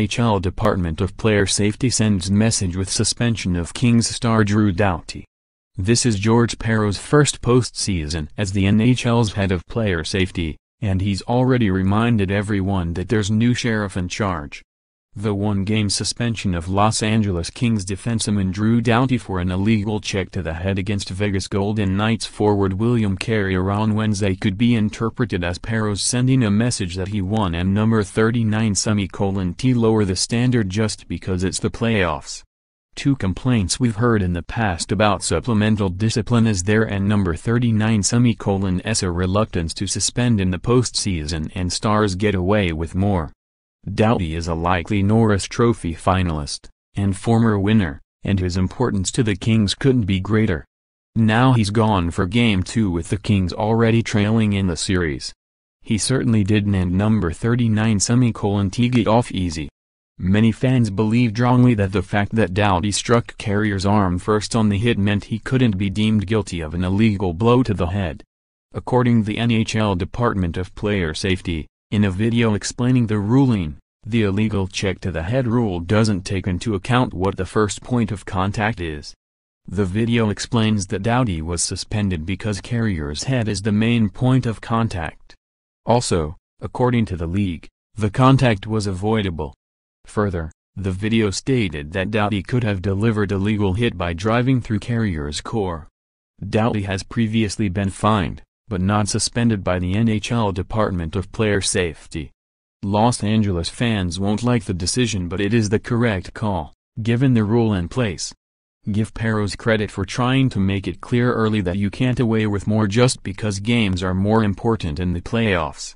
NHL Department of Player Safety sends message with suspension of Kings star Drew Doughty. This is George Perro's first postseason as the NHL's head of player safety, and he's already reminded everyone that there's new sheriff in charge. The one-game suspension of Los Angeles Kings defenseman Drew Doughty for an illegal check to the head against Vegas Golden Knights forward William Carrier on Wednesday could be interpreted as Perros sending a message that he won and number 39 semicolon T lower the standard just because it's the playoffs. Two complaints we've heard in the past about supplemental discipline is there and number 39 semicolon S a reluctance to suspend in the postseason and stars get away with more. Doughty is a likely Norris Trophy finalist, and former winner, and his importance to the Kings couldn't be greater. Now he's gone for Game 2 with the Kings already trailing in the series. He certainly didn't end number 39 semicolon Tige off easy. Many fans believe strongly that the fact that Dowdy struck Carrier's arm first on the hit meant he couldn't be deemed guilty of an illegal blow to the head. According the NHL Department of Player Safety, in a video explaining the ruling, the illegal check to the head rule doesn't take into account what the first point of contact is. The video explains that Dowdy was suspended because Carrier's head is the main point of contact. Also, according to the league, the contact was avoidable. Further, the video stated that Doughty could have delivered a legal hit by driving through Carrier's core. Doughty has previously been fined but not suspended by the NHL Department of Player Safety. Los Angeles fans won't like the decision but it is the correct call, given the rule in place. Give Peros credit for trying to make it clear early that you can't away with more just because games are more important in the playoffs.